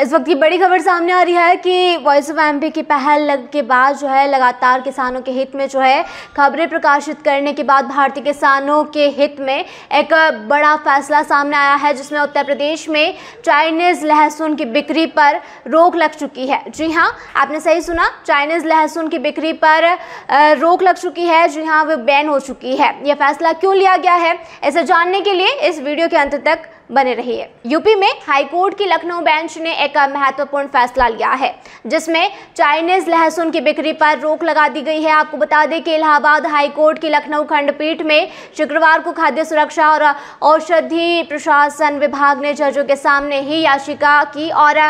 इस वक्त की बड़ी खबर सामने आ रही है कि वॉइस ऑफ एम की पहल के बाद जो है लगातार किसानों के हित में जो है खबरें प्रकाशित करने के बाद भारतीय किसानों के हित में एक बड़ा फैसला सामने आया है जिसमें उत्तर प्रदेश में चाइनीज़ लहसुन की बिक्री पर रोक लग चुकी है जी हाँ आपने सही सुना चाइनीज़ लहसुन की बिक्री पर रोक लग चुकी है जी हाँ वो बैन हो चुकी है यह फैसला क्यों लिया गया है ऐसे जानने के लिए इस वीडियो के अंत तक बने रही है यूपी में हाईकोर्ट की लखनऊ बेंच ने एक महत्वपूर्ण फैसला लिया है जिसमें चाइनीज लहसुन की बिक्री पर रोक लगा दी गई है आपको बता दें कि इलाहाबाद हाईकोर्ट की लखनऊ खंडपीठ में शुक्रवार को खाद्य सुरक्षा और औषधि प्रशासन विभाग ने जजों के सामने ही याचिका की और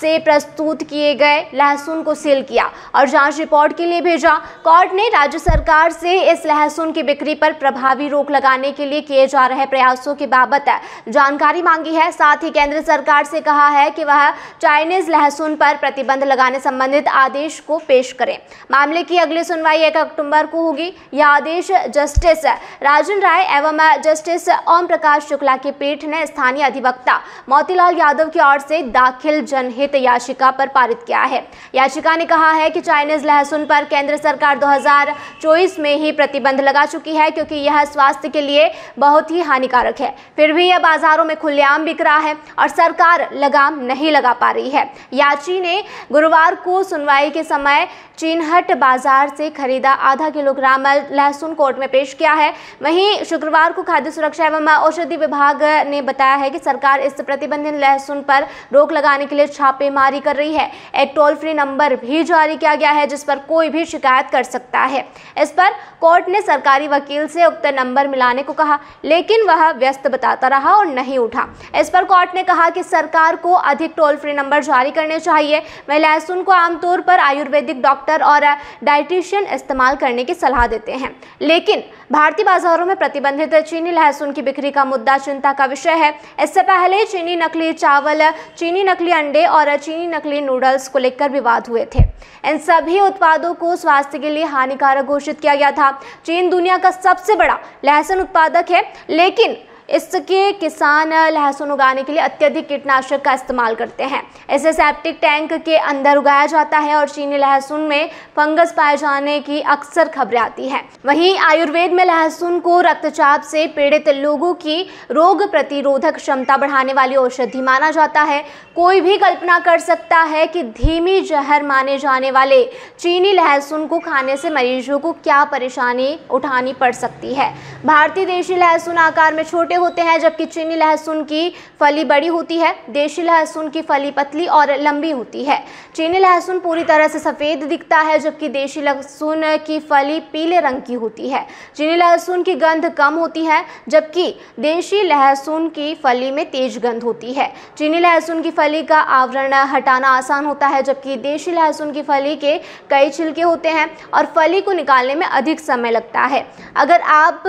से प्रस्तुत किए गए लहसुन को सील किया और जांच रिपोर्ट के लिए भेजा कोर्ट ने राज्य सरकार से इस लहसुन की बिक्री पर प्रभावी रोक लगाने के लिए किए जा रहे प्रयासों के बाबत जानकारी जानकारी मांगी है साथ ही केंद्र सरकार से कहा है कि वह चाइनीज लहसुन पर प्रतिबंध लगाने संबंधित आदेश को पेश करें मामले की अगली सुनवाई एक अक्टूबर को होगी यह आदेश जस्टिस राजन राय एवं जस्टिस ओम प्रकाश शुक्ला की पीठ ने स्थानीय अधिवक्ता मोतीलाल यादव की ओर से दाखिल जनहित याचिका पर पारित किया है याचिका ने कहा है कि चाइनीज लहसुन पर केंद्र सरकार दो में ही प्रतिबंध लगा चुकी है क्योंकि यह स्वास्थ्य के लिए बहुत ही हानिकारक है फिर भी यह बाजारों में में खुलेआम बिक रहा है और सरकार लगाम नहीं लगा पा रही है याची ने गुरुवार को सुनवाई के समय चिन्हट बाजार से खरीदा आधा किलोग्राम लहसुन कोर्ट में पेश किया है वहीं शुक्रवार को खाद्य सुरक्षा एवं औषधि विभाग ने बताया है कि सरकार इस प्रतिबंधित लहसुन पर रोक लगाने के लिए छापेमारी कर रही है एक टोल फ्री नंबर भी जारी किया गया है जिस पर कोई भी शिकायत कर सकता है इस पर कोर्ट ने सरकारी वकील से उक्त नंबर मिलाने को कहा लेकिन वह व्यस्त बताता रहा और नहीं उठा इस पर कोर्ट ने कहा कि सरकार को अधिक टोल फ्री नंबर जारी करने चाहिए वह लहसुन को आमतौर पर आयुर्वेदिक डॉक्टर और डाइटिशियन इस्तेमाल करने की सलाह देते हैं लेकिन भारतीय बाजारों में प्रतिबंधित चीनी लहसुन की बिक्री का मुद्दा चिंता का विषय है इससे पहले चीनी नकली चावल चीनी नकली अंडे और चीनी नकली नूडल्स को लेकर विवाद हुए थे इन सभी उत्पादों को स्वास्थ्य के लिए हानिकारक घोषित किया गया था चीन दुनिया का सबसे बड़ा लहसुन उत्पादक है लेकिन इसके किसान लहसुन उगाने के लिए अत्यधिक कीटनाशक का इस्तेमाल करते हैं इसे सेप्टिक टैंक के अंदर उगाया जाता है और चीनी लहसुन में फंगस पाए जाने की अक्सर खबरें आती हैं वहीं आयुर्वेद में लहसुन को रक्तचाप से पीड़ित लोगों की रोग प्रतिरोधक क्षमता बढ़ाने वाली औषधि माना जाता है कोई भी कल्पना कर सकता है कि धीमी जहर माने जाने वाले चीनी लहसुन को खाने से मरीजों को क्या परेशानी उठानी पड़ सकती है भारतीय देशी लहसुन आकार में छोटे छोटे होते हैं जबकि चीनी लहसुन की फली बड़ी होती है देशी लहसुन की फली पतली और लंबी होती है चीनी लहसुन पूरी तरह से सफ़ेद दिखता है जबकि देशी लहसुन की फली पीले रंग की होती है चीनी लहसुन की गंध कम होती है जबकि देशी लहसुन की फली में तेज गंध होती है चीनी लहसुन की फली का आवरण हटाना आसान होता है जबकि देशी लहसुन की फली के कई छिलके होते हैं और फली को निकालने में अधिक समय लगता है अगर आप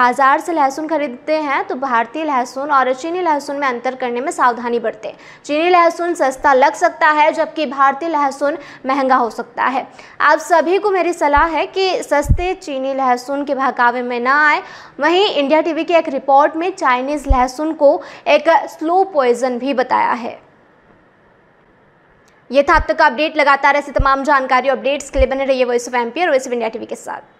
बाज़ार से लहसुन खरीदते हैं है तो भारतीय लहसुन और चीनी लहसुन में अंतर करने में सावधानी बरतें चीनी लहसुन सस्ता लग सकता है जबकि भारतीय लहसुन महंगा हो सकता है आप सभी को मेरी सलाह है कि सस्ते चीनी लहसुन के बहकावे में ना आए वहीं इंडिया टीवी की एक रिपोर्ट में चाइनीज़ लहसुन को एक स्लो पॉइजन भी बताया है ये था अब तक का अपडेट लगातार ऐसी तमाम जानकारी और अपडेट्स के लिए बने रहिए voice of ampere voice of India TV के साथ